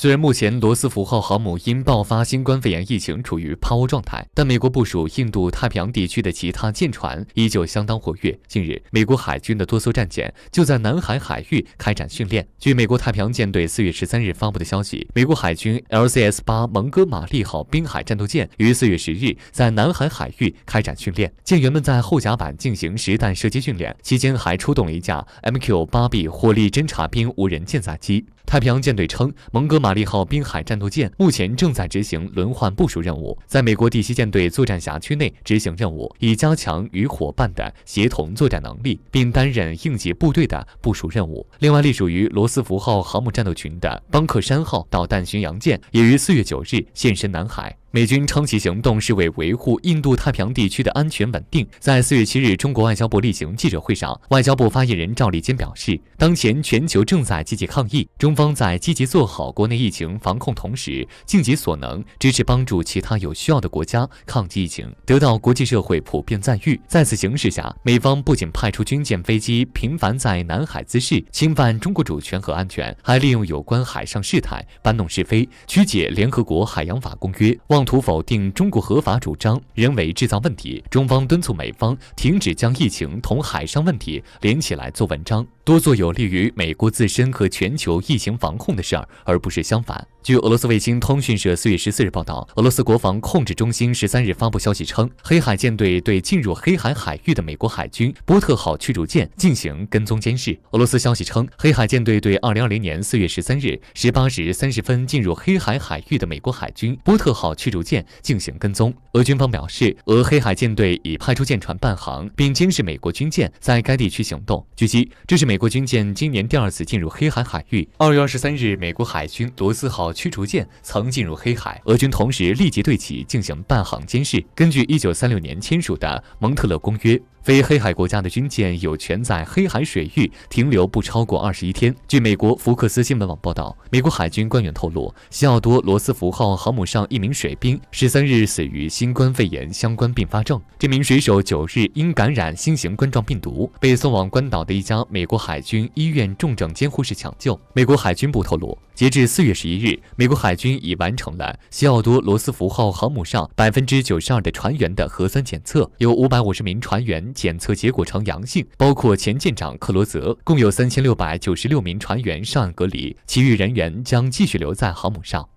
虽然目前罗斯福号航母因爆发新冠肺炎疫情处于抛物状态，但美国部署印度太平洋地区的其他舰船依旧相当活跃。近日，美国海军的多艘战舰就在南海海域开展训练。据美国太平洋舰队四月十三日发布的消息，美国海军 LCS 八蒙哥马利号滨海战斗舰于四月十日在南海海域开展训练，舰员们在后甲板进行实弹射击训练，期间还出动了一架 MQ 八 B 火力侦察兵无人舰载机。太平洋舰队称，蒙哥马利号滨海战斗舰目前正在执行轮换部署任务，在美国第七舰队作战辖区内执行任务，以加强与伙伴的协同作战能力，并担任应急部队的部署任务。另外，隶属于罗斯福号航母战斗群的邦克山号导弹巡洋舰也于4月9日现身南海。美军称其行动是为维护印度太平洋地区的安全稳定。在四月七日，中国外交部例行记者会上，外交部发言人赵立坚表示，当前全球正在积极抗疫，中方在积极做好国内疫情防控同时，尽己所能支持帮助其他有需要的国家抗击疫情，得到国际社会普遍赞誉。在此形势下，美方不仅派出军舰、飞机频繁在南海滋事，侵犯中国主权和安全，还利用有关海上事态搬弄是非，曲解联合国海洋法公约。妄图否定中国合法主张，人为制造问题。中方敦促美方停止将疫情同海上问题连起来做文章，多做有利于美国自身和全球疫情防控的事儿，而不是相反。据俄罗斯卫星通讯社四月十四日报道，俄罗斯国防控制中心十三日发布消息称，黑海舰队对进入黑海海域的美国海军波特号驱逐舰进行跟踪监视。俄罗斯消息称，黑海舰队对二零二零年四月十三日十八时三十分进入黑海海域的美国海军波特号驱驱逐舰进行跟踪。俄军方表示，俄黑海舰队已派出舰船伴航，并监视美国军舰在该地区行动。据悉，这是美国军舰今年第二次进入黑海海域。二月二十三日，美国海军罗斯号驱逐舰曾进入黑海，俄军同时立即对其进行伴航监视。根据一九三六年签署的《蒙特勒公约》。非黑海国家的军舰有权在黑海水域停留不超过二十一天。据美国福克斯新闻网报道，美国海军官员透露，西奥多·罗斯福号航母上一名水兵十三日死于新冠肺炎相关并发症。这名水手九日因感染新型冠状病毒，被送往关岛的一家美国海军医院重症监护室抢救。美国海军部透露，截至四月十一日，美国海军已完成了西奥多·罗斯福号航母上百分之九十二的船员的核酸检测，有五百五十名船员。检测结果呈阳性，包括前舰长克罗泽，共有三千六百九十六名船员上岸隔离，其余人员将继续留在航母上。